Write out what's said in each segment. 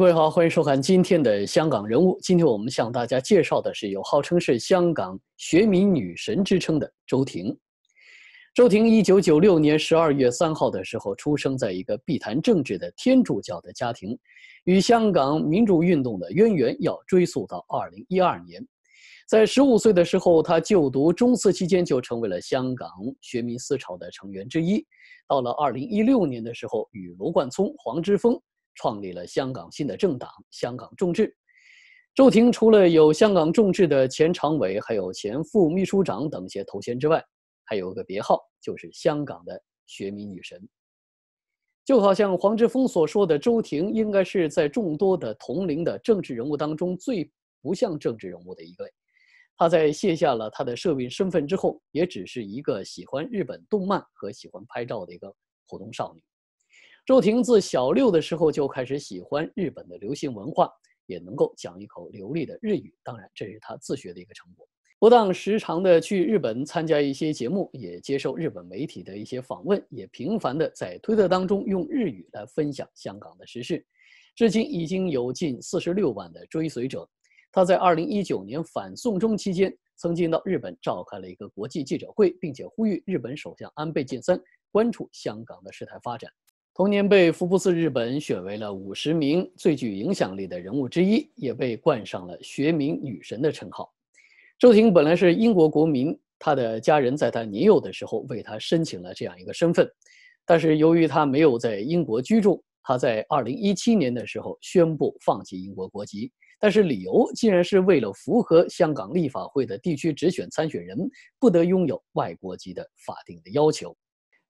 各位好，欢迎收看今天的《香港人物》。今天我们向大家介绍的是有号称是香港学民女神之称的周婷。周婷，一九九六年十二月三号的时候出生在一个避谈政治的天主教的家庭，与香港民主运动的渊源要追溯到二零一二年。在十五岁的时候，她就读中四期间就成为了香港学民思潮的成员之一。到了二零一六年的时候，与罗冠聪、黄之锋。创立了香港新的政党——香港众志。周婷除了有香港众志的前常委，还有前副秘书长等一些头衔之外，还有个别号，就是“香港的学民女神”。就好像黄之锋所说的，周婷应该是在众多的同龄的政治人物当中最不像政治人物的一个。她在卸下了她的社民身份之后，也只是一个喜欢日本动漫和喜欢拍照的一个普通少女。周婷自小六的时候就开始喜欢日本的流行文化，也能够讲一口流利的日语。当然，这是她自学的一个成果。不当时常的去日本参加一些节目，也接受日本媒体的一些访问，也频繁的在推特当中用日语来分享香港的时事。至今已经有近四十六万的追随者。他在二零一九年反送中期间，曾经到日本召开了一个国际记者会，并且呼吁日本首相安倍晋三关注香港的事态发展。同年被福布斯日本选为了五十名最具影响力的人物之一，也被冠上了“学名女神”的称号。周婷本来是英国国民，她的家人在她年幼的时候为她申请了这样一个身份，但是由于她没有在英国居住，她在二零一七年的时候宣布放弃英国国籍，但是理由竟然是为了符合香港立法会的地区直选参选人不得拥有外国籍的法定的要求。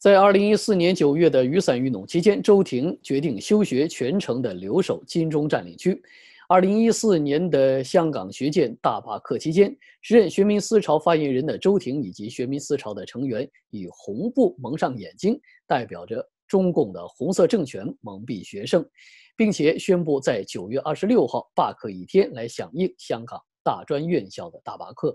在二零一四年九月的雨伞运动期间，周庭决定休学全程的留守金钟占领区。二零一四年的香港学界大罢课期间，时任学民思潮发言人的周庭以及学民思潮的成员以红布蒙上眼睛，代表着中共的红色政权蒙蔽学生，并且宣布在九月二十六号罢课一天来响应香港大专院校的大罢课。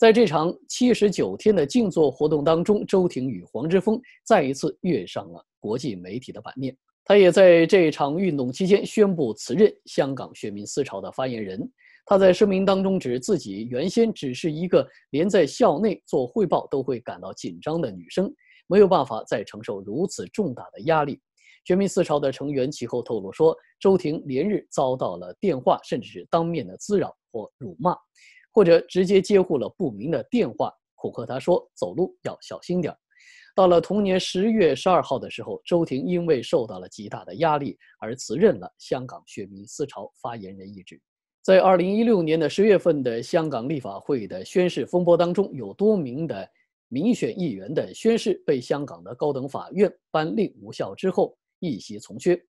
在这场七十九天的静坐活动当中，周婷与黄之锋再一次跃上了国际媒体的版面。他也在这场运动期间宣布辞任香港选民思潮的发言人。他在声明当中指，自己原先只是一个连在校内做汇报都会感到紧张的女生，没有办法再承受如此重大的压力。全民思潮的成员其后透露说，周婷连日遭到了电话甚至是当面的滋扰或辱骂。或者直接接护了不明的电话，恐吓他说：“走路要小心点儿。”到了同年十月十二号的时候，周庭因为受到了极大的压力而辞任了香港选民思潮发言人一职。在二零一六年的十月份的香港立法会的宣誓风波当中，有多名的民选议员的宣誓被香港的高等法院颁令无效之后，一席从缺。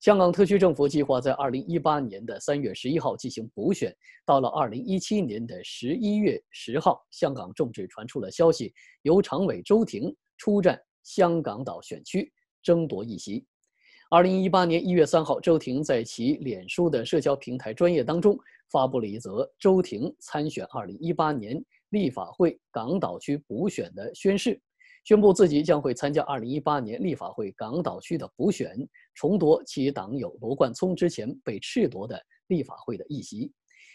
香港特区政府计划在二零一八年的三月十一号进行补选。到了二零一七年的十一月十号，香港众志传出了消息，由常委周庭出战香港岛选区争夺一席。二零一八年一月三号，周庭在其脸书的社交平台专业当中发布了一则周庭参选二零一八年立法会港岛区补选的宣誓。宣布自己将会参加二零一八年立法会港岛区的补选，重夺其党友罗冠聪之前被褫夺的立法会的议席，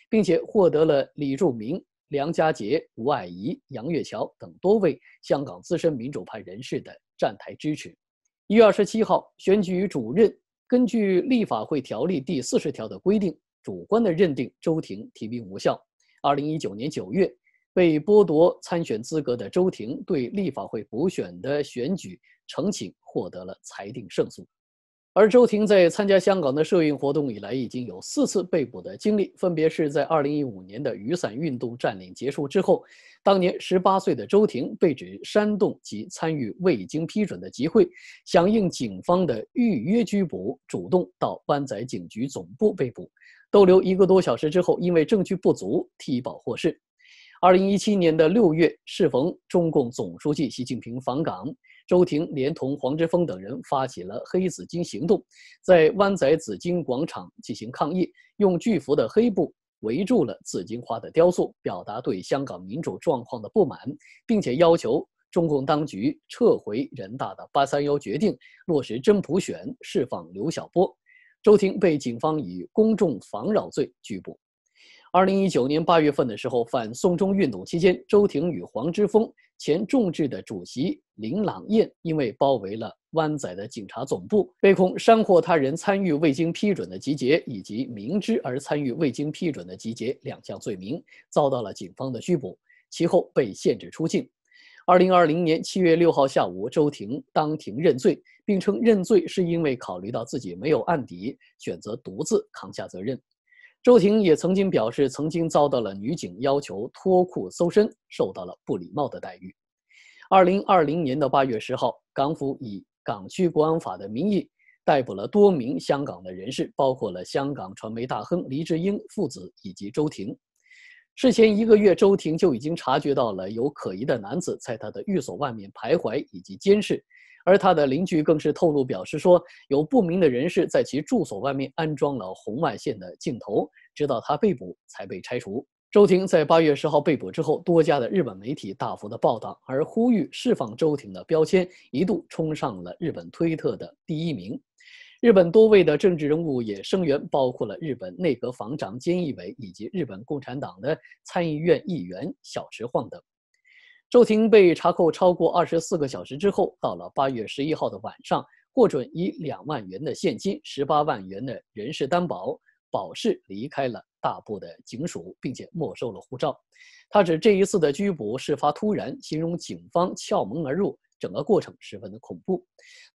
并且获得了李柱铭、梁家杰、吴霭仪、杨月桥等多位香港资深民主派人士的站台支持。一月二十七号，选举主任根据立法会条例第四十条的规定，主观的认定周庭提名无效。二零一九年九月。被剥夺参选资格的周庭对立法会补选的选举呈请获得了裁定胜诉。而周庭在参加香港的社运活动以来，已经有四次被捕的经历，分别是在2015年的雨伞运动占领结束之后，当年18岁的周庭被指煽动及参与未经批准的集会，响应警方的预约拘捕，主动到湾仔警局总部被捕，逗留一个多小时之后，因为证据不足，提保获释。二零一七年的六月，适逢中共总书记习近平访港，周婷连同黄之锋等人发起了“黑紫金”行动，在湾仔紫金广场进行抗议，用巨幅的黑布围住了紫金花的雕塑，表达对香港民主状况的不满，并且要求中共当局撤回人大的“八三幺”决定，落实真普选，释放刘晓波。周婷被警方以公众妨扰罪拘捕。二零一九年八月份的时候，反送中运动期间，周庭与黄之锋、前众志的主席林朗彦因为包围了湾仔的警察总部，被控煽惑他人参与未经批准的集结以及明知而参与未经批准的集结两项罪名，遭到了警方的拘捕，其后被限制出境。二零二零年七月六号下午，周庭当庭认罪，并称认罪是因为考虑到自己没有案底，选择独自扛下责任。周婷也曾经表示，曾经遭到了女警要求脱裤搜身，受到了不礼貌的待遇。二零二零年的八月十号，港府以港区国安法的名义逮捕了多名香港的人士，包括了香港传媒大亨黎智英父子以及周婷。事前一个月，周婷就已经察觉到了有可疑的男子在他的寓所外面徘徊以及监视。而他的邻居更是透露表示说，有不明的人士在其住所外面安装了红外线的镜头，直到他被捕才被拆除。周婷在八月十号被捕之后，多家的日本媒体大幅的报道，而呼吁释放周婷的标签一度冲上了日本推特的第一名。日本多位的政治人物也声援，包括了日本内阁防长菅义伟以及日本共产党的参议院议员小池晃等。周婷被查扣超过二十四个小时之后，到了八月十一号的晚上，获准以两万元的现金、十八万元的人事担保保释离开了大埔的警署，并且没收了护照。他指这一次的拘捕事发突然，形容警方撬门而入，整个过程十分的恐怖。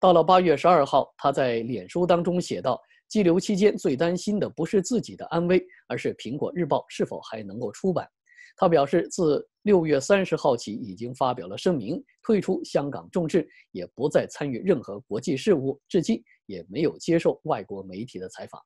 到了八月十二号，他在脸书当中写道：“拘留期间最担心的不是自己的安危，而是《苹果日报》是否还能够出版。”他表示，自六月三十号起已经发表了声明，退出香港众志，也不再参与任何国际事务，至今也没有接受外国媒体的采访。